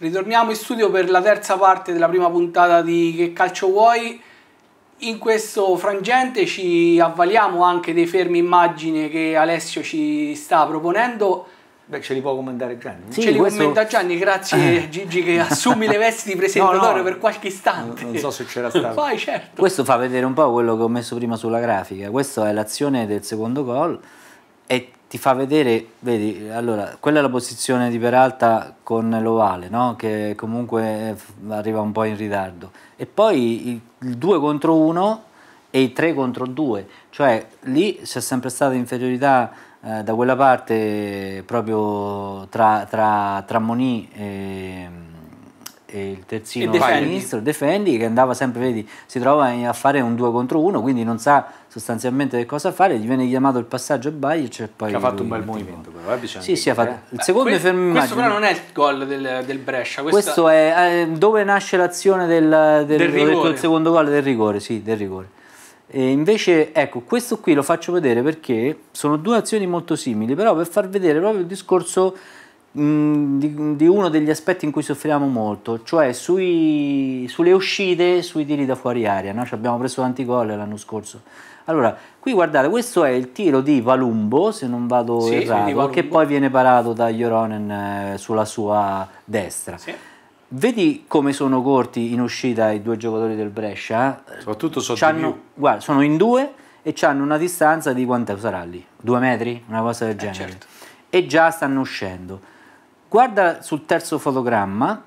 Ritorniamo in studio per la terza parte della prima puntata di Che Calcio Vuoi. In questo frangente ci avvaliamo anche dei fermi immagine che Alessio ci sta proponendo. Beh, ce li può commentare Gianni. Sì, ce li questo... commenta Gianni, grazie eh. Gigi che assumi le vesti di presentatore no, no, per qualche istante. Non so se c'era stato. Fai, certo. Questo fa vedere un po' quello che ho messo prima sulla grafica. Questa è l'azione del secondo gol e ti fa vedere, vedi, allora, quella è la posizione di Peralta con l'ovale, no? che comunque eh, arriva un po' in ritardo. E poi il 2 contro 1 e il 3 contro 2, cioè lì c'è sempre stata inferiorità eh, da quella parte proprio tra, tra, tra Moni e e il terzino e sinistro, Defendi, che andava sempre, vedi, si trova a fare un 2 contro 1, quindi non sa sostanzialmente che cosa fare, gli viene chiamato il passaggio a Bajic e poi... Che ha fatto un bel movimento però, eh, Sì, sì, ha fatto... Eh. Il secondo Beh, que- Questo però non è il gol del, del Brescia. Questa... Questo è eh, dove nasce l'azione del, del, del, del secondo gol del rigore, sì, del rigore. E invece, ecco, questo qui lo faccio vedere perché sono due azioni molto simili, però per far vedere proprio il discorso Mm, di, di, uno degli aspetti in cui soffriamo molto, cioè sui, sulle uscite, sui tiri da fuori aria. No? Ci abbiamo preso tanti gol l'anno scorso. Allora, qui guardate, questo è il tiro di Valumbo, se non vado sì, errato, che poi viene parato da Joronen eh, sulla sua destra. Sì. Vedi come sono corti in uscita i due giocatori del Brescia? Soprattutto sono Guarda, sono in due e hanno una distanza di quanto sarà lì? Due metri? Una cosa del eh genere. Certo. E già stanno uscendo. Guarda sul terzo fotogramma,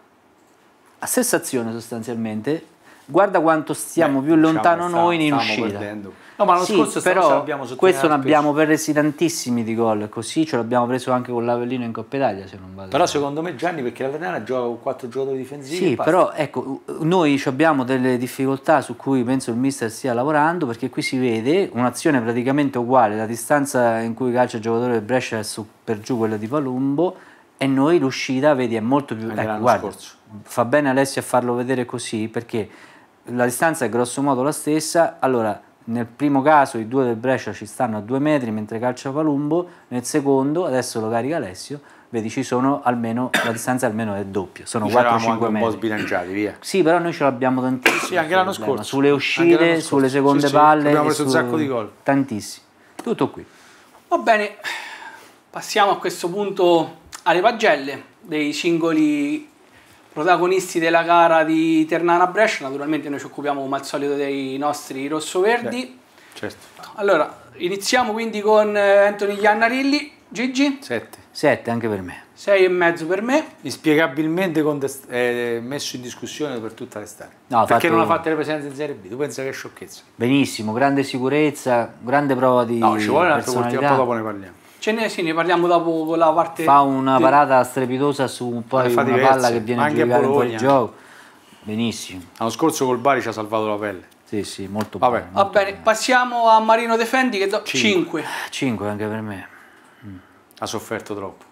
la stessa azione sostanzialmente, guarda quanto stiamo Beh, più diciamo lontano diciamo, noi in uscita. Perdendo. No, ma l'anno sì, scorso però questo ne abbiamo presi tantissimi di gol, così ce l'abbiamo preso anche con l'Avellino in Coppa Italia, se non vado. Però secondo me Gianni perché la Tana gioca con quattro giocatori difensivi. Sì, però ecco, noi abbiamo delle difficoltà su cui penso il mister stia lavorando perché qui si vede un'azione praticamente uguale, la distanza in cui calcia il giocatore del Brescia è su, per giù quella di Palumbo e noi l'uscita, vedi, è molto più... Ecco, guarda, scorso. fa bene Alessio a farlo vedere così perché la distanza è grosso modo la stessa, allora nel primo caso i due del Brescia ci stanno a due metri mentre calcia Palumbo, nel secondo, adesso lo carica Alessio, vedi ci sono almeno, la distanza almeno è doppia, sono 4-5 metri. un po' sbilanciati, via. Sì, però noi ce l'abbiamo tantissimo. Sì, anche l'anno scorso. Sulle uscite, sulle seconde sì, palle. Sì, abbiamo preso un sacco di gol. Tantissimi. Tutto qui. Va bene, passiamo a questo punto alle pagelle dei singoli protagonisti della gara di Ternana Brescia. Naturalmente noi ci occupiamo come al solito dei nostri rossoverdi. Certo. Allora, iniziamo quindi con eh, Anthony Iannarilli. Gigi? 7. 7 anche per me. 6 e mezzo per me. Inspiegabilmente eh, messo in discussione per tutta l'estate. No, Perché fatto... non ha fatto le presenze in Serie B? Tu pensa che è sciocchezza? Benissimo, grande sicurezza, grande prova di No, ci vuole un altro coltivo, dopo ne parliamo ne, sì, ne parliamo dopo con la parte. Fa una di... parata strepitosa su poi una diverse, palla che viene giudicata un po' il gioco. Benissimo. L'anno scorso col Bari ci ha salvato la pelle. Sì, sì, molto bene. Va bene, bene, passiamo a Marino Defendi che do 5. 5 anche per me. Mm. Ha sofferto troppo.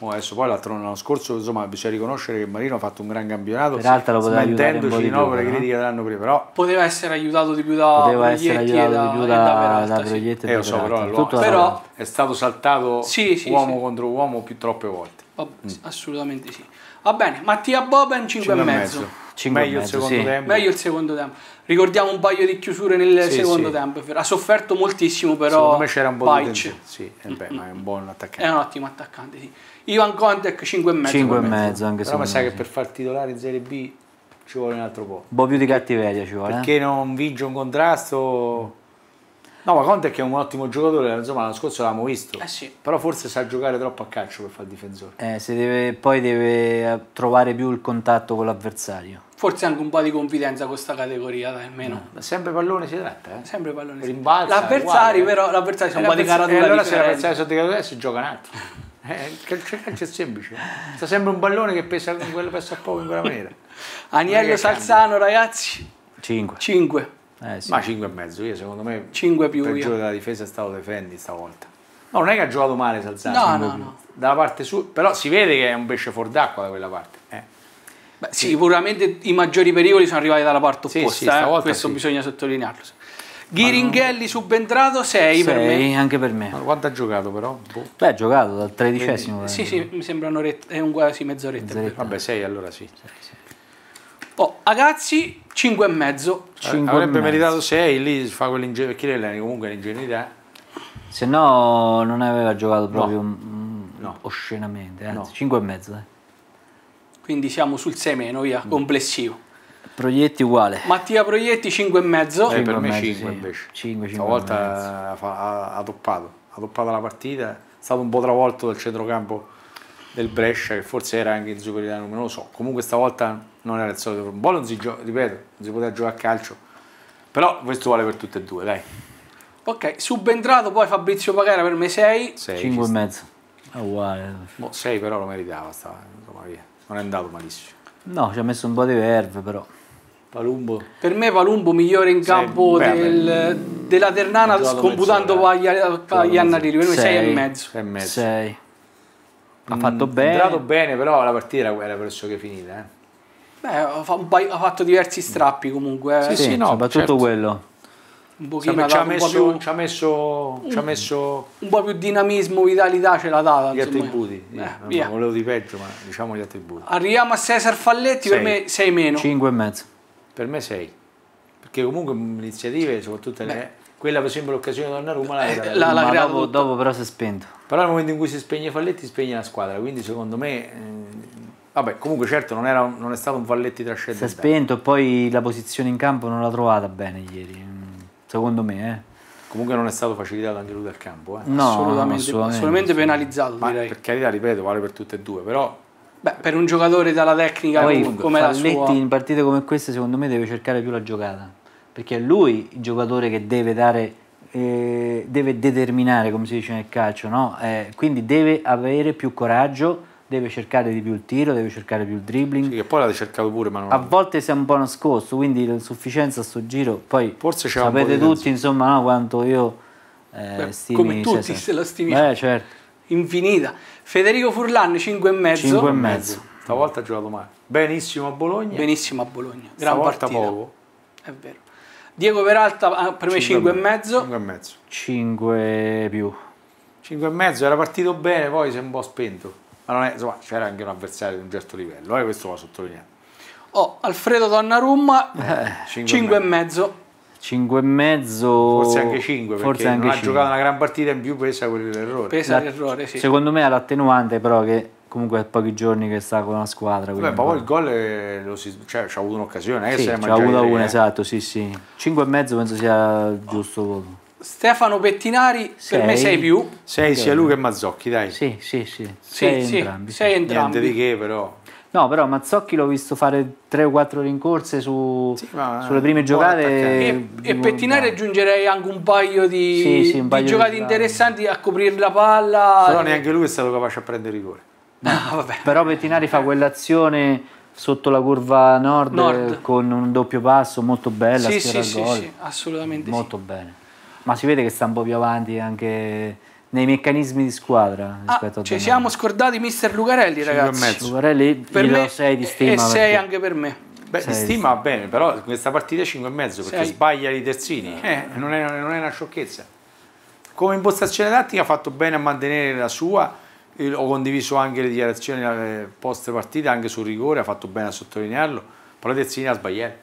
Oh, adesso poi l'altro l'anno scorso insomma bisogna riconoscere che Marino ha fatto un gran campionato Peralta lo poteva smettendoci di no, per le critiche dell'anno prima però poteva essere aiutato di più da poteva essere aiutato da, di più da, da, da Proietti sì. eh, so, però, però è stato saltato sì, sì, uomo contro uomo più troppe volte Vabbè, mm. assolutamente sì va bene Mattia Boban 5, 5 e mezzo, 5 meglio, mezzo, il secondo tempo. meglio il secondo tempo ricordiamo un paio di chiusure nel secondo tempo ha sofferto moltissimo però secondo me c'era un po' di tensione sì, eh ma è un buon attaccante è un ottimo attaccante sì Ivan Kontek 5,5. 5,5 anche se. Però sai che per far titolare in Serie B ci vuole un altro po'. Un boh, po' più di cattiveria ci vuole. Perché eh? non vince un contrasto. No, ma Conte è un ottimo giocatore, insomma l'anno scorso l'abbiamo visto. Eh sì. Però forse sa giocare troppo a calcio per fare il difensore. Eh, deve, poi deve eh, trovare più il contatto con l'avversario. Forse anche un po' di confidenza con questa categoria, dai, almeno. No, eh, sempre pallone si tratta, eh? Sempre pallone. Rimbalza. L'avversario eh. però, l'avversario è un po' di caratura. E allora se l'avversario sono di caratura si gioca un attimo. Eh, il calcio, è semplice. Sta sempre un pallone che pesa, quello pesa poco in quella maniera. Agnello Salzano, ragazzi. 5. 5. Eh, sì. Ma 5 e mezzo, io secondo me 5 più il peggiore della difesa è stato Defendi stavolta. No, non è che ha giocato male Salzano. No, no, no. Dalla parte sua. però si vede che è un pesce fuor d'acqua da quella parte. Eh. Beh, sì. Sicuramente i maggiori pericoli sono arrivati dalla parte opposta, sì, sì, eh. questo bisogna sottolinearlo. Ghiringhelli non... subentrato 6 per me. anche per me. Ma quanto ha giocato però? Boh. Beh, ha giocato dal tredicesimo. sì, eh. sì, mi sembra un'oretta, è un quasi mezz'oretta. mezz'oretta. Vabbè, 6 allora sì. Oh, ragazzi, 5 e mezzo. 5 eh, Avrebbe meritato 6 lì, fa perché Lelani comunque l'ingenuità. Se no non aveva giocato proprio no. no. oscenamente, anzi no. 5 e mezzo. Eh. Quindi siamo sul 6 meno, via, complessivo. Proietti uguale. Mattia Proietti 5,5. E eh, per me 5 invece. 5, 5 Una volta ha, ha toppato, ha toppato la partita, è stato un po' travolto dal centrocampo del Brescia che forse era anche in superiorità, non lo so. Comunque stavolta non era il solito. Un po' non si gioca, ripeto, non si poteva giocare a calcio. Però questo vale per tutte e due, dai. Ok, subentrato poi Fabrizio Pagara per me 6. 5,5. Uguale. Boh, 6 però lo meritava, stava, insomma, via. non è andato malissimo. No, ci ha messo un po' di verve però. Palumbo. Per me Palumbo migliore in campo sei, del, beh, della Ternana scomputando Paglianariri, per me 6 e mezzo. e mezzo. Sei. Ha fatto mm, bene. È entrato bene, però la partita era pressoché finita. Eh. Beh, ha fatto diversi strappi comunque. Eh. Sì, eh. sì, sì no, soprattutto certo. quello. Un pochino, ci, ha messo, ci, ha messo, un, ci ha messo un po' più dinamismo, vitalità ce l'ha data. Gli attributi, eh, volevo di peggio, ma diciamo gli attributi. Arriviamo a Cesar Falletti, sei. per me 6 meno. 5 e mezzo. Per me sei, perché comunque iniziative, soprattutto Beh. le, quella per esempio l'occasione Donnarumma l'ha, eh, l'ha, la creato dopo, dopo, però si è spento. Però nel momento in cui si spegne Falletti spegne la squadra, quindi secondo me... Mh, eh, vabbè, comunque certo non, era, non è stato un Falletti trascendente. Si è spento, e poi la posizione in campo non l'ha trovata bene ieri, mm, secondo me. Eh. Comunque non è stato facilitato anche lui dal campo, eh. no, assolutamente, assolutamente, assolutamente penalizzato. Ma direi. per carità, ripeto, vale per tutte e due, però Beh, per un giocatore dalla tecnica Poi, come la sua... in partite come queste secondo me deve cercare più la giocata, perché è lui il giocatore che deve dare eh, deve determinare, come si dice nel calcio, no? eh, quindi deve avere più coraggio, deve cercare di più il tiro, deve cercare più il dribbling. Sì, che poi l'ha cercato pure, ma non... A volte si è un po' nascosto, quindi l'insufficienza a sto giro, poi Forse sapete tutti, insomma, no, quanto io eh, Beh, stimi, Come tutti cioè, se la stimi. Beh, certo infinita. Federico Furlan e mezzo. Stavolta ha giocato male. Benissimo a Bologna. Benissimo a Bologna. Gran Stavolta partita. poco. È vero. Diego Peralta ah, per me 5 e mezzo. 5 e più. 5 e mezzo, era partito bene, poi si è un po' spento. Ma non è, insomma, c'era anche un avversario di un certo livello, eh, questo va sottolineato. Oh, Alfredo Donnarumma 5 eh, e mezzo. 5 e mezzo forse anche 5 forse anche ha 5. giocato una gran partita in più pesa quell'errore pesa l'errore sì. secondo me è l'attenuante però che comunque è pochi giorni che sta con la squadra Beh, poi il gol è, eh, lo si, cioè, c'ha avuto un'occasione eh, sì, c'ha avuto una eh. esatto sì sì 5 e mezzo penso sia il giusto voto Stefano Pettinari sei. per me 6 più 6 okay. sia lui che Mazzocchi dai sì sì sì 6 sì, entrambi, sì. entrambi niente di che però No, però Mazzocchi l'ho visto fare tre o quattro rincorse su, sì, sulle prime giocate. E, e pettinare aggiungerei anche un paio di, sì, sì, un paio di giocate di interessanti a coprire la palla. Però neanche lui è stato capace a prendere rigore. No, vabbè. Però Pettinari fa quell'azione sotto la curva nord, nord, con un doppio passo molto bella, sì, sì, sì, assolutamente molto bene. Ma si vede che sta un po' più avanti anche nei meccanismi di squadra ah, Ci siamo scordati Mister Lucarelli, ragazzi. Lucarelli per me 6 di stima. E 6 perché... anche per me. Beh, sei. stima bene, però questa partita è 5 e mezzo perché sei. sbaglia i terzini. Eh, non, è, non, è, una sciocchezza. Come impostazione tattica ha fatto bene a mantenere la sua. ho condiviso anche le dichiarazioni eh, post partita, anche sul rigore, ha fatto bene a sottolinearlo. Però Terzini ha sbagliato.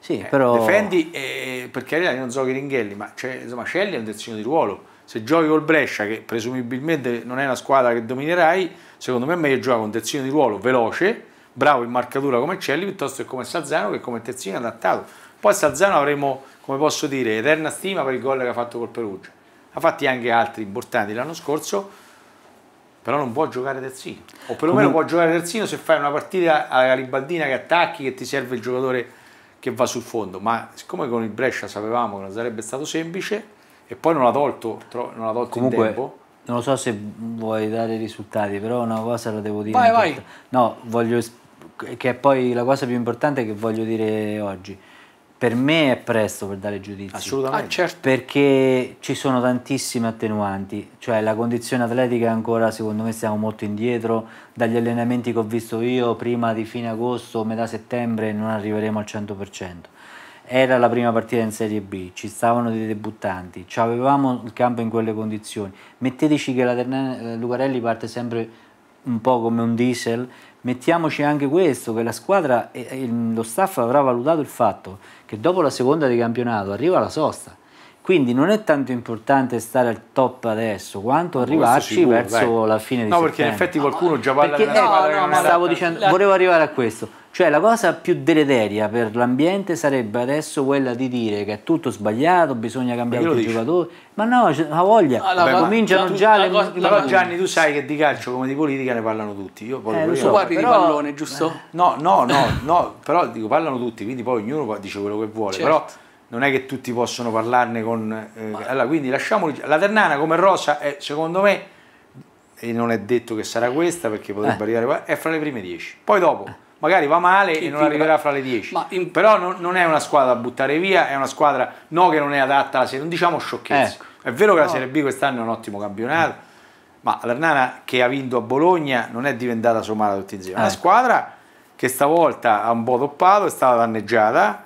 Sì, eh, però... Difendi, eh, per carità, io non so che Ringhelli, ma cioè, insomma, Celli è un terzino di ruolo se giochi col Brescia, che presumibilmente non è una squadra che dominerai, secondo me è meglio giocare con terzino di ruolo veloce, bravo in marcatura come Celli, piuttosto che come Salzano, che come terzino adattato. Poi Salzano avremo, come posso dire, eterna stima per il gol che ha fatto col Perugia. Ha fatti anche altri importanti l'anno scorso, però non può giocare terzino. O perlomeno Comun può giocare terzino se fai una partita alla Garibaldina che attacchi, che ti serve il giocatore che va sul fondo. Ma siccome con il Brescia sapevamo che non sarebbe stato semplice, e poi non l'ha tolto, non l'ha tolto Comunque, in tempo. Non lo so se vuoi dare risultati, però una cosa la devo dire. Vai, vai. No, voglio, che è poi la cosa più importante che voglio dire oggi. Per me è presto per dare giudizio. Assolutamente. Ah, certo. Perché ci sono tantissime attenuanti, cioè la condizione atletica ancora secondo me siamo molto indietro, dagli allenamenti che ho visto io prima di fine agosto, metà settembre non arriveremo al 100%. Era la prima partita in Serie B, ci stavano dei debuttanti, avevamo il campo in quelle condizioni. Metteteci che la Ternana, eh, Lucarelli parte sempre un po' come un diesel, mettiamoci anche questo, che la squadra lo staff avrà valutato il fatto che dopo la seconda di campionato arriva la sosta. Quindi non è tanto importante stare al top adesso quanto arrivarci sicuro, verso dai. la fine di no, settembre. No, perché in effetti qualcuno già parla perché, della no, no, stavo dicendo, volevo arrivare a questo. Cioè la cosa più deleteria per l'ambiente sarebbe adesso quella di dire che è tutto sbagliato, bisogna cambiare i giocatori. Ma no, ha voglia, allora, ah, Beh, cominciano già le cose. Però Gianni tu sai che di calcio come di politica ne parlano tutti. Io poi eh, lo so, tu guardi però... di pallone, giusto? Eh. No, no, no, no, però dico parlano tutti, quindi poi ognuno dice quello che vuole. Certo. Però non è che tutti possono parlarne con... Eh, Allora quindi lasciamo La Ternana come Rosa è, secondo me, e non è detto che sarà questa perché potrebbe eh. arrivare, è fra le prime dieci. Poi dopo magari va male Chi e non vibra? arriverà fra le 10. In... Però non, non, è una squadra da buttare via, è una squadra no che non è adatta alla serie, non diciamo sciocchezza. Ecco. Eh. È vero che no. la Serie B quest'anno è un ottimo campionato, mm. ma l'Ernana che ha vinto a Bologna non è diventata somara tutti insieme. È eh. una squadra che stavolta ha un po' toppato, è stata danneggiata,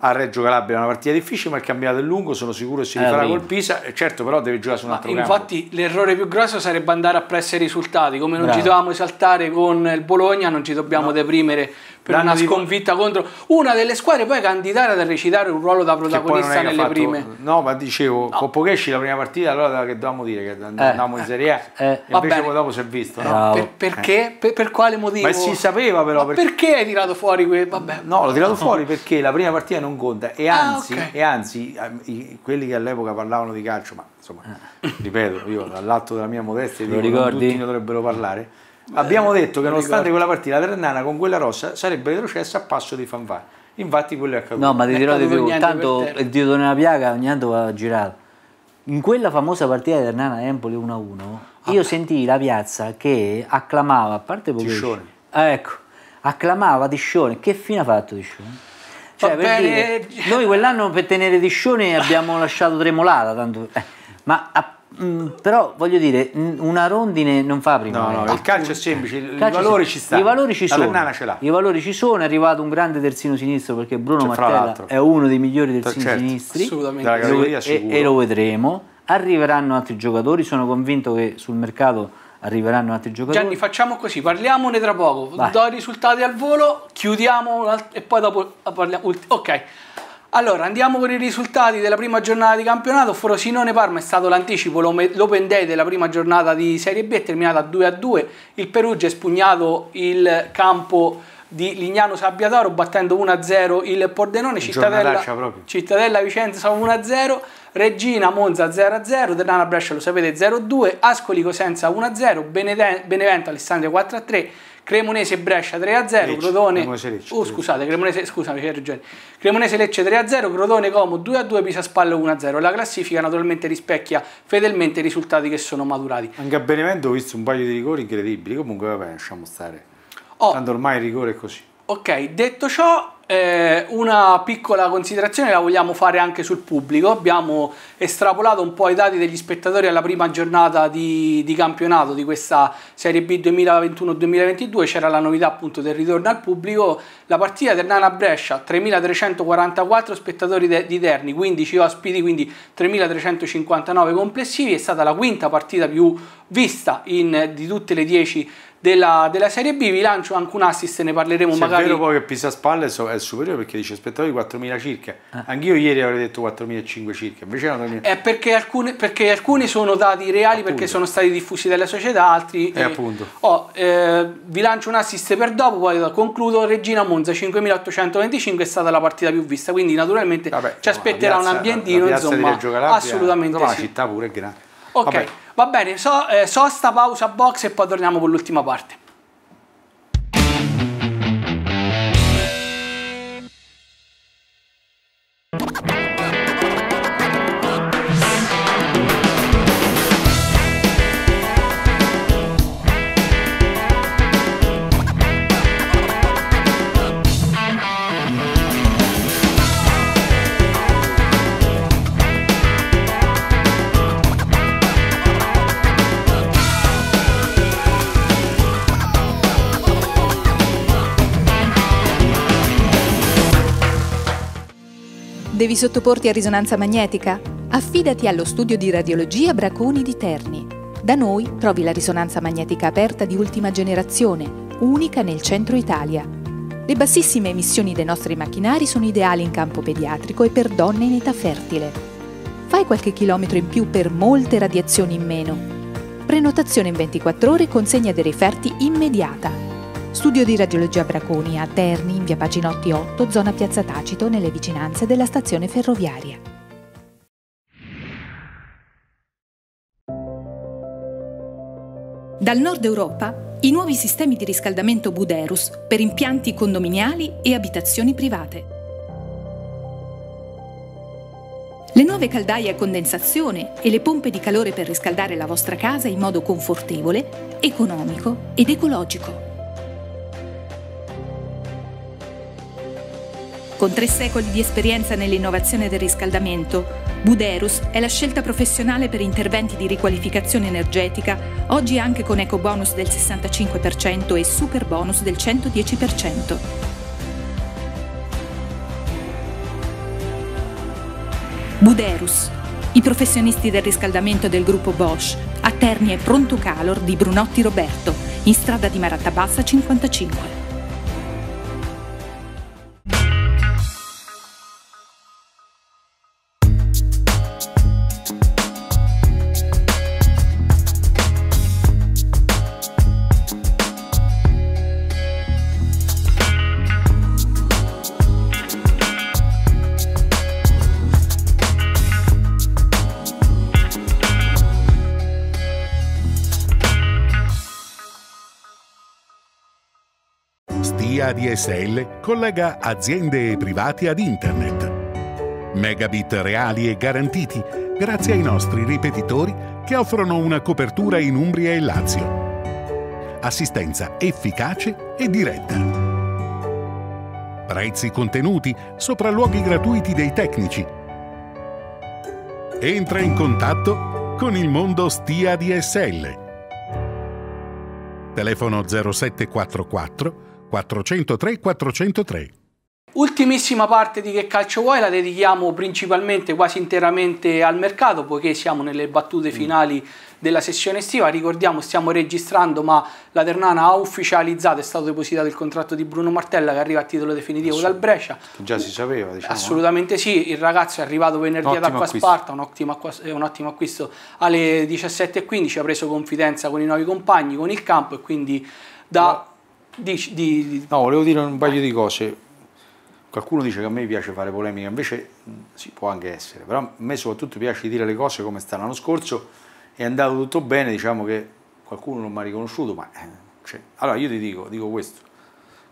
a Reggio Calabria è una partita difficile, ma il campionato è lungo, sono sicuro che si eh, rifarà col Pisa, certo però deve giocare su un altro Infatti l'errore più grosso sarebbe andare a presso i risultati, come non Bravo. ci dovevamo esaltare con il Bologna, non ci dobbiamo no. deprimere da una sconfitta di... contro una delle squadre poi candidata ad recitare un ruolo da protagonista nelle fatto... prime. No, ma dicevo, no. con Pochesci la prima partita allora che dovevamo dire? Che andavamo eh. in eh, Serie A eh. e invece poi dopo si è visto. No? Per, eh. perché? Per, per, quale motivo? Ma si sapeva però. Perché... perché hai tirato fuori quel... Vabbè. No, l'ho tirato fuori perché la prima partita non conta e ah, anzi, ah, okay. e anzi ehm, quelli che all'epoca parlavano di calcio, ma insomma, eh. ripeto, io dall'alto della mia modestia dico, tutti ne dovrebbero parlare Abbiamo detto che nonostante quella partita, la Ternana con quella rossa sarebbe retrocessa a passo di fanfare Infatti quello è accaduto. No, ma ti dirò di più, intanto il titolo nella piaga ogni tanto va girato. In quella famosa partita di Ternana Empoli 1-1, ah, io beh. sentii la piazza che acclamava, a parte Tiscione. Eh, ecco, acclamava Tiscione. Che fine ha fatto Tiscione? Cioè, per dire, noi quell'anno per tenere Tiscione abbiamo lasciato tremolata, tanto, eh, ma a Mm. però voglio dire, una rondine non fa prima. No, no, il calcio è semplice, calcio i valori ci stanno. I valori ci sono. Vernana ce l'ha. I valori ci sono, è arrivato un grande terzino sinistro perché Bruno cioè, Martella è uno dei migliori terzini certo, sinistri. Assolutamente. E, e lo vedremo. Arriveranno altri giocatori, sono convinto che sul mercato arriveranno altri giocatori. Gianni, facciamo così, parliamone tra poco. Vai. Do i risultati al volo, chiudiamo e poi dopo ah, parliamo. Ok. Allora, andiamo con i risultati della prima giornata di campionato. Frosinone Parma è stato l'anticipo, l'open day della prima giornata di Serie B è terminata 2-2. Il Perugia ha spugnato il campo di Lignano Sabbiadoro battendo 1-0 il Pordenone, Cittadella, Cittadella Vicenza 1-0, Regina Monza 0-0, Terrana Brescia lo sapete 0-2, Ascoli Cosenza 1-0, Benevento Alessandria 4-3, Cremonese Brescia 3-0, Lecce, Crotone Lecce, oh, scusate, Cremonese, scusami, c'è ragione. Cremonese Lecce 3-0, Crotone Como 2-2, Pisa Spallo 1-0. La classifica naturalmente rispecchia fedelmente i risultati che sono maturati. Anche a Benevento ho visto un paio di rigori incredibili, comunque vabbè, lasciamo stare. Oh, Tanto ormai il rigore è così. Ok, detto ciò, eh, una piccola considerazione la vogliamo fare anche sul pubblico. Abbiamo estrapolato un po' i dati degli spettatori alla prima giornata di, di campionato di questa Serie B 2021-2022. C'era la novità appunto del ritorno al pubblico. La partita Ternana Brescia, 3.344 spettatori de, di Terni, 15 ospiti, quindi 3.359 complessivi. È stata la quinta partita più vista in, di tutte le 10 della, della, Serie B. Vi lancio anche un assist, ne parleremo Se magari. È vero poi che Pisa Spalle è superiore perché dice spettatori 4.000 circa. Eh. Anch'io ieri avrei detto 4.500 circa, invece erano 4.000. È perché, alcune, perché alcuni sono dati reali appunto. perché sono stati diffusi dalla società, altri... Eh, eh appunto. Oh, eh, vi lancio un assist per dopo, poi concludo. Regina Monza 5.825 è stata la partita più vista, quindi naturalmente Vabbè, ci aspetterà piazza, un ambientino, la, eh. la insomma, assolutamente. Sì. La città pure è grande. Ok, Vabbè. va bene, so, eh, sosta, pausa, box e poi torniamo con l'ultima parte. Devi sottoporti a risonanza magnetica? Affidati allo studio di radiologia Braconi di Terni. Da noi trovi la risonanza magnetica aperta di ultima generazione, unica nel centro Italia. Le bassissime emissioni dei nostri macchinari sono ideali in campo pediatrico e per donne in età fertile. Fai qualche chilometro in più per molte radiazioni in meno. Prenotazione in 24 ore e consegna dei referti immediata. Studio di radiologia Braconi a Terni, in via Paginotti 8, zona Piazza Tacito, nelle vicinanze della stazione ferroviaria. Dal nord Europa i nuovi sistemi di riscaldamento Buderus per impianti condominiali e abitazioni private. Le nuove caldaie a condensazione e le pompe di calore per riscaldare la vostra casa in modo confortevole, economico ed ecologico. Con tre secoli di esperienza nell'innovazione del riscaldamento, Buderus è la scelta professionale per interventi di riqualificazione energetica, oggi anche con eco bonus del 65% e super bonus del 110%. Buderus, i professionisti del riscaldamento del gruppo Bosch, a Terni e Pronto Calor di Brunotti Roberto, in strada di Marattabassa 55. Mega DSL collega aziende e privati ad Internet. Megabit reali e garantiti grazie ai nostri ripetitori che offrono una copertura in Umbria e Lazio. Assistenza efficace e diretta. Prezzi contenuti, sopralluoghi gratuiti dei tecnici. Entra in contatto con il mondo STIA DSL. Telefono 0744 403 403. Ultimissima parte di Che Calcio Vuoi la dedichiamo principalmente, quasi interamente al mercato, poiché siamo nelle battute mm. finali della sessione estiva. Ricordiamo, stiamo registrando, ma la Ternana ha ufficializzato, è stato depositato il contratto di Bruno Martella che arriva a titolo definitivo dal Brescia. Già si sapeva, diciamo. Eh. Assolutamente sì, il ragazzo è arrivato venerdì ad Acqua Sparta, un ottimo, acquisto, eh, un ottimo acquisto alle 17.15, ha preso confidenza con i nuovi compagni, con il campo e quindi da... No Dici, di, di... No, volevo dire un paio di cose. Qualcuno dice che a me piace fare polemica, invece mm, si sì, può anche essere, però a me soprattutto piace dire le cose come stanno. L'anno scorso è andato tutto bene, diciamo che qualcuno non mi ha riconosciuto, ma... Eh, cioè, allora io ti dico, dico questo,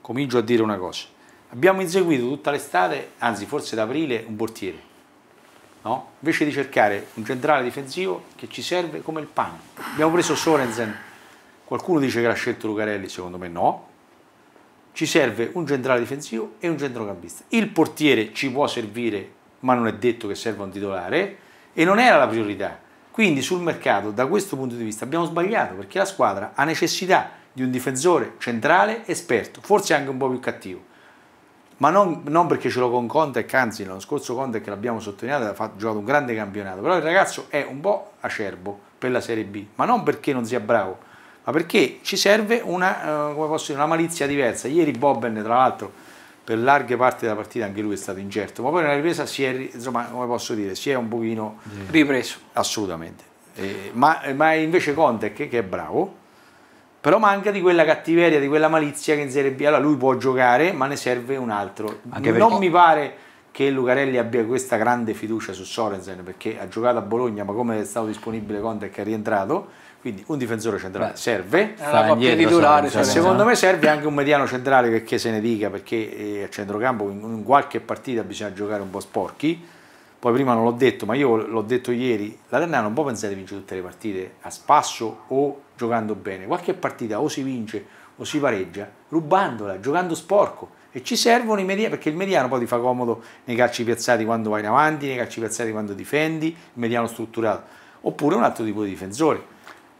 comincio a dire una cosa. Abbiamo inseguito tutta l'estate, anzi forse d'aprile, un portiere, no? invece di cercare un centrale difensivo che ci serve come il pane. Abbiamo preso Sorensen, qualcuno dice che l'ha scelto Lucarelli, secondo me no, ci serve un centrale difensivo e un centrocampista. Il portiere ci può servire, ma non è detto che serva un titolare e non era la priorità. Quindi sul mercato, da questo punto di vista, abbiamo sbagliato perché la squadra ha necessità di un difensore centrale esperto, forse anche un po' più cattivo. Ma non, non perché ce l'ho con Conte, anzi l'anno scorso Conte, che l'abbiamo sottolineato, ha fatto, giocato un grande campionato, però il ragazzo è un po' acerbo per la Serie B, ma non perché non sia bravo, ma perché ci serve una, uh, dire, una malizia diversa. Ieri Bobben, tra l'altro, per larghe parti della partita anche lui è stato incerto, ma poi nella ripresa si è, insomma, come posso dire, si è un pochino mm. ripreso. Assolutamente. Eh, ma, ma, invece Conte, che, che è bravo, però manca di quella cattiveria, di quella malizia che in Serie B. Allora lui può giocare, ma ne serve un altro. Anche non perché... mi pare che Lucarelli abbia questa grande fiducia su Sorensen perché ha giocato a Bologna, ma come è stato disponibile Conte che è rientrato, quindi un difensore centrale Beh, serve, la coppia titolare, serve. secondo me serve anche un mediano centrale perché se ne dica, perché eh, a centrocampo in qualche partita bisogna giocare un po' sporchi, poi prima non l'ho detto, ma io l'ho detto ieri, la Ternana non può pensare di vincere tutte le partite a spasso o giocando bene, qualche partita o si vince o si pareggia rubandola, giocando sporco e ci servono i mediani, perché il mediano poi ti fa comodo nei calci piazzati quando vai in avanti, nei calci piazzati quando difendi, il mediano strutturato, oppure un altro tipo di difensore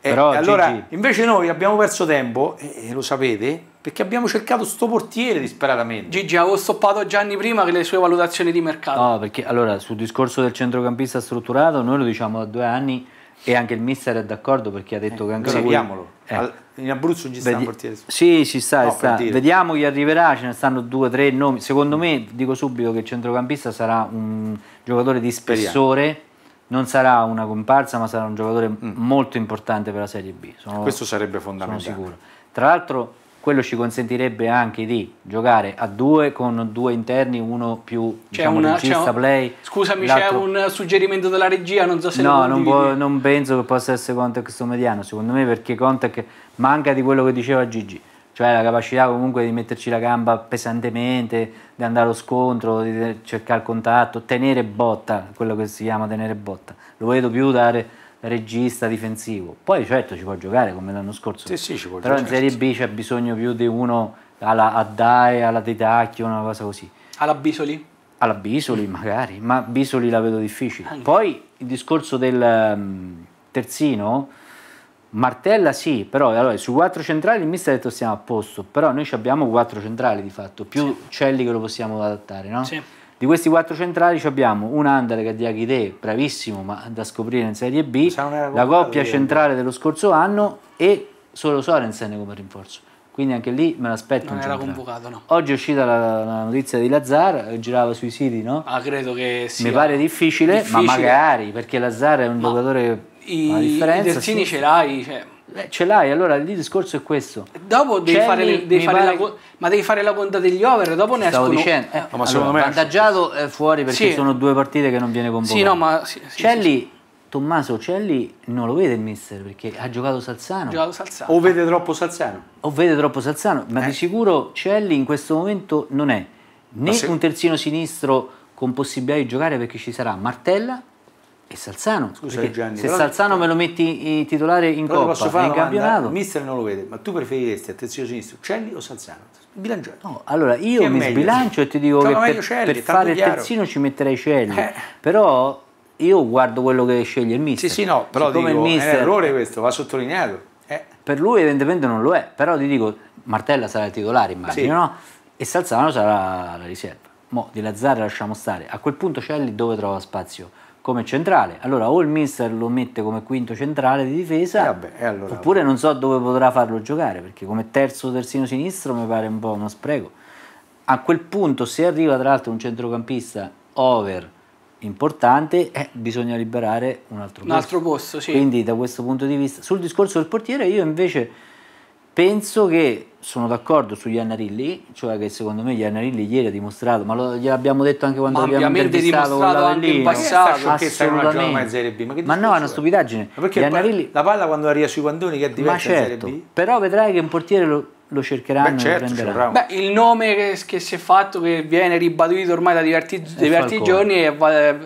eh, Però, allora, Gigi... invece noi abbiamo perso tempo, e lo sapete, perché abbiamo cercato sto portiere disperatamente. Gigi avevo stoppato Gianni prima che le sue valutazioni di mercato. No, perché allora sul discorso del centrocampista strutturato, noi lo diciamo da due anni e anche il mister è d'accordo perché ha detto eh, che anche lui... Eh. In Abruzzo ci sta Vedi... un portiere Sì, ci sta, no, sta. vediamo chi arriverà, ce ne stanno due tre nomi. Secondo me, dico subito che il centrocampista sarà un giocatore di spessore. Speriamo non sarà una comparsa, ma sarà un giocatore mm. molto importante per la Serie B. Sono, Questo sarebbe fondamentale. Sono sicuro. Tra l'altro, quello ci consentirebbe anche di giocare a due con due interni, uno più c'è diciamo, un, play. Scusami, c'è un suggerimento della regia, non so se No, non, può, non penso che possa essere Contact sto mediano, secondo me perché Contact manca di quello che diceva Gigi cioè la capacità comunque di metterci la gamba pesantemente, di andare allo scontro, di cercare il contatto, tenere botta, quello che si chiama tenere botta, lo vedo più dare regista difensivo, poi certo ci può giocare come l'anno scorso, sì, sì, ci può però giocare, in Serie B c'è bisogno più di uno alla Addae, alla Tedacchio, una cosa così. Alla Bisoli? Alla Bisoli magari, ma Bisoli la vedo difficile. Anche. Poi il discorso del um, terzino Martella sì, però allora, su quattro centrali il mister ha detto siamo a posto, però noi abbiamo quattro centrali di fatto, più sì. Celli che lo possiamo adattare, no? Sì. Di questi quattro centrali abbiamo un Andale che bravissimo, ma da scoprire in Serie B, la coppia centrale dello scorso anno e solo Sorensen come rinforzo. Quindi anche lì me l'aspetto. Non era convocato, no. Oggi è uscita la, la notizia di Lazzar, girava sui siti, no? Ah, credo che sia. Mi pare difficile, difficile. ma magari, perché Lazzar è un ma... giocatore i, i terzini sì. ce l'hai. Cioè. Eh, ce l'hai, allora il discorso è questo. Dopo devi fare, mi, devi fare pare... la, ma devi fare la conta degli over, dopo ne Stavo escono... dicendo, eh, eh no, ma allora, me vantaggiato è fuori perché sì. sono due partite che non viene convocato. Sì, no, ma sì, sì, Celli, Tommaso Celli non lo vede il mister perché ha giocato Salzano. Giocato Salzano. O vede troppo Salzano. O vede troppo Salzano, ma eh. di sicuro Celli in questo momento non è né se... un terzino sinistro con possibilità di giocare perché ci sarà Martella e Salzano. Scusa Gianni, se Salzano me lo metti titolare in coppa, posso fare in campionato. Mister non lo vede, ma tu preferiresti a terzino Celli o Salzano? Bilanciato. No, allora io mi meglio, sbilancio sì. e ti dico Sono che per, Celli, per fare chiaro. il terzino ci metterei Celli, eh. però io guardo quello che sceglie il mister. Sì, sì, no, però dico, il mister, è un errore questo, va sottolineato. Eh. Per lui evidentemente non lo è, però ti dico, Martella sarà il titolare immagino, sì. no? E Salzano sarà la riserva. Mo, di Lazzare lasciamo stare. A quel punto Celli dove trova spazio? come centrale. Allora o il mister lo mette come quinto centrale di difesa, eh vabbè, allora, oppure non so dove potrà farlo giocare, perché come terzo terzino sinistro mi pare un po' uno spreco. A quel punto se arriva tra l'altro un centrocampista over importante, eh, bisogna liberare un altro posto. Un altro posto, sì. Quindi da questo punto di vista, sul discorso del portiere io invece Penso che sono d'accordo su Iannarilli, cioè che secondo me Iannarilli ieri ha dimostrato, ma lo, gliel'abbiamo detto anche quando abbiamo intervistato con anche in passato che stai una giornata in Serie B. Ma, ma no, è una stupidaggine. Ma perché Iannarelli... la palla quando arriva sui pandoni che è diversa Serie certo, B? Però vedrai che un portiere lo, lo cercheranno Beh, certo, lo Beh, il nome che, che, si è fatto, che viene ribadito ormai da diverti, diverti giorni, è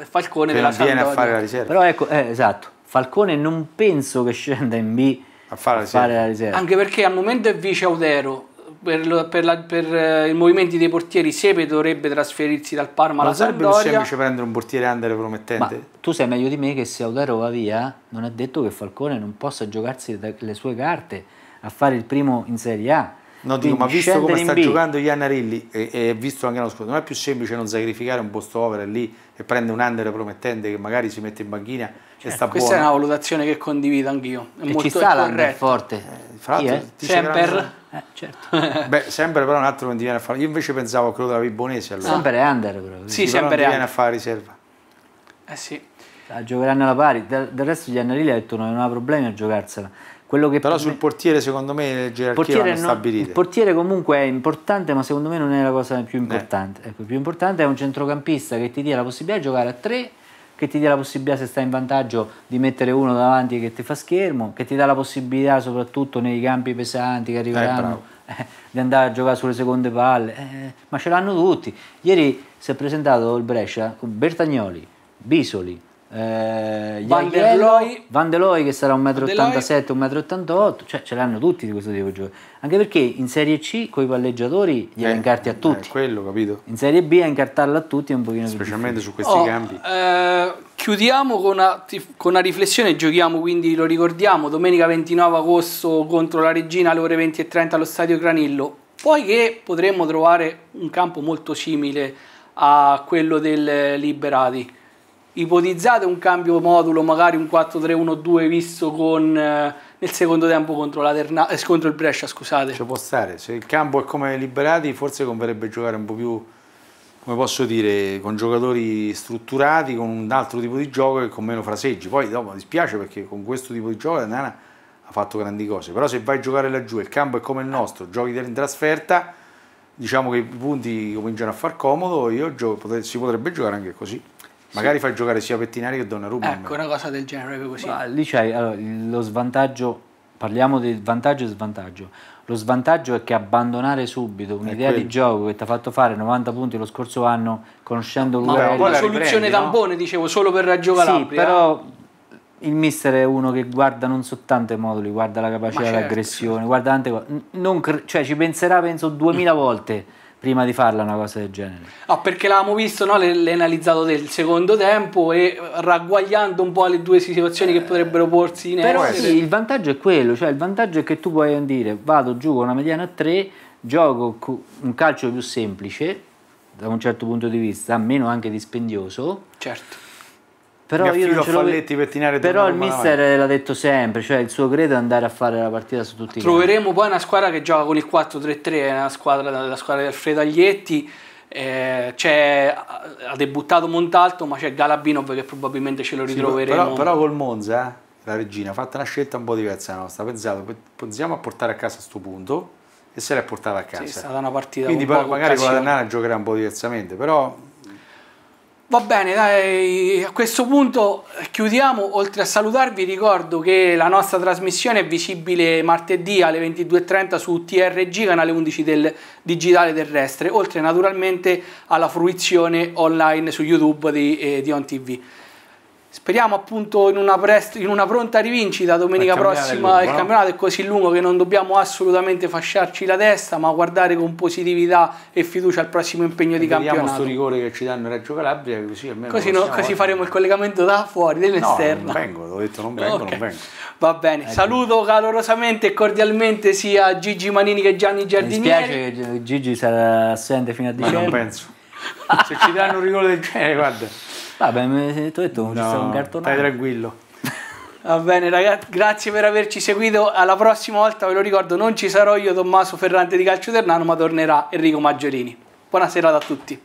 Falcone che della Sandoria. Però ecco, eh, esatto, Falcone non penso che scenda in B a fare, a fare la riserva. Anche perché al momento è vice Audero, per, per, la, per, eh, i movimenti dei portieri Sepe dovrebbe trasferirsi dal Parma ma alla Sampdoria non sarebbe più semplice prendere un portiere under promettente ma tu sai meglio di me che se Audero va via non è detto che Falcone non possa giocarsi le sue carte a fare il primo in Serie A No, dico, ma visto come sta B. giocando Iannarilli e, e visto anche l'anno scorso, non è più semplice non sacrificare un posto over lì e prendere un under promettente che magari si mette in banchina certo, e sta questa buona. è una valutazione che condivido anch'io. È e molto ci sta l'under forte. Eh, fra l'altro, Semper. Eh, certo. Beh, sempre però un altro non ti viene a fare. Io invece pensavo a quello della Vibonese allora. Sempre è under però. Sì, sì sempre è viene a fare riserva. Eh sì. La giocheranno alla pari. Del, del resto Giannarelli ha detto non aveva problemi a giocarsela quello che Però sul portiere secondo me le gerarchie portiere vanno non... Il portiere comunque è importante ma secondo me non è la cosa più eh. importante. Ecco, il più importante è un centrocampista che ti dia la possibilità di giocare a tre che ti dia la possibilità, se stai in vantaggio, di mettere uno davanti che ti fa schermo, che ti dà la possibilità, soprattutto nei campi pesanti che eh, arriveranno, eh, di andare a giocare sulle seconde palle. Eh, ma ce l'hanno tutti. Ieri si è presentato il Brescia con Bertagnoli, Bisoli, eh, Van, Yaiello, Van Deloy che sarà 1,87 m, 1,88 m, cioè ce l'hanno tutti di questo tipo di gioco. Anche perché in Serie C con i palleggiatori gliela eh, incarti a eh, tutti. Eh, quello, capito. In Serie B a incartarla a tutti è un pochino Specialmente più su questi oh, campi. Eh, chiudiamo con una, con una, riflessione, giochiamo quindi, lo ricordiamo, domenica 29 agosto contro la Regina alle ore 20.30 allo Stadio Granillo. Poi che potremmo trovare un campo molto simile a quello del Liberati ipotizzate un cambio modulo, magari un 4-3-1-2 visto con, eh, nel secondo tempo contro, la terna, eh, contro il Brescia, scusate. Ci può stare, se il campo è come liberati forse converrebbe giocare un po' più, come posso dire, con giocatori strutturati, con un altro tipo di gioco e con meno fraseggi. Poi dopo mi dispiace perché con questo tipo di gioco la Nana ha fatto grandi cose, però se vai a giocare laggiù e il campo è come il nostro, giochi in trasferta, diciamo che i punti cominciano a far comodo, io gioco, si potrebbe giocare anche così. Magari sì. fai giocare sia Pettinari che Donnarumma. Ecco, una cosa del genere così. Ma lì c'è allora, lo svantaggio, parliamo di vantaggio e svantaggio. Lo svantaggio è che abbandonare subito un'idea di gioco che ti ha fatto fare 90 punti lo scorso anno, conoscendo lui. Ma una soluzione riprendi, tampone, no? dicevo, solo per raggiungere Sì, però il mister è uno che guarda non soltanto i moduli, guarda la capacità certo, dell'aggressione, certo. guarda tante cose. Cioè ci penserà penso 2000 volte prima di farla una cosa del genere. No, perché l'avevamo visto, no? l'hai analizzato del secondo tempo e ragguagliando un po' le due situazioni eh, che potrebbero porsi in Però sì, il vantaggio è quello, cioè il vantaggio è che tu puoi dire vado giù con una mediana a 3, gioco un calcio più semplice da un certo punto di vista, meno anche dispendioso. Certo però io non ce falletti pettinare però il mister l'ha detto sempre cioè il suo credo è andare a fare la partita su tutti troveremo i poi una squadra che gioca con il 4-3-3 è una squadra la squadra di Alfredo Aglietti eh, ha debuttato Montalto ma c'è Galabinov che probabilmente ce lo ritroveremo sì, però, però, col Monza eh, la regina ha fatto una scelta un po' diversa la nostra pensiamo, pensiamo a portare a casa questo punto e se l'è portata a casa sì, è stata una partita quindi un magari con la Ternana giocherà un po' diversamente però Va bene, dai, a questo punto chiudiamo. Oltre a salutarvi, ricordo che la nostra trasmissione è visibile martedì alle 22.30 su TRG, canale 11 del digitale terrestre, oltre naturalmente alla fruizione online su YouTube di, eh, di OnTV. Speriamo appunto in una, presto, in una pronta rivincita domenica prossima del campionato, è così lungo che non dobbiamo assolutamente fasciarci la testa, ma guardare con positività e fiducia al prossimo impegno e di campionato. Vediamo questo rigore che ci danno Reggio Calabria, così almeno... Così, no, così faremo il collegamento da fuori, dall'esterno. No, non vengo, l'ho detto non vengo, okay. non vengo. Va bene, eh, saluto calorosamente e cordialmente sia Gigi Manini che Gianni Giardinieri. Mi dispiace che Gigi sarà assente fino a dicembre. Ma non penso. Se ci danno un rigore del genere, guarda... Vabbè, mi ho detto, non no, un cartonato. Stai tranquillo. Va bene ragazzi, grazie per averci seguito, alla prossima volta ve lo ricordo non ci sarò io Tommaso Ferrante di Calcio Ternano ma tornerà Enrico Maggiorini. Buona serata a tutti.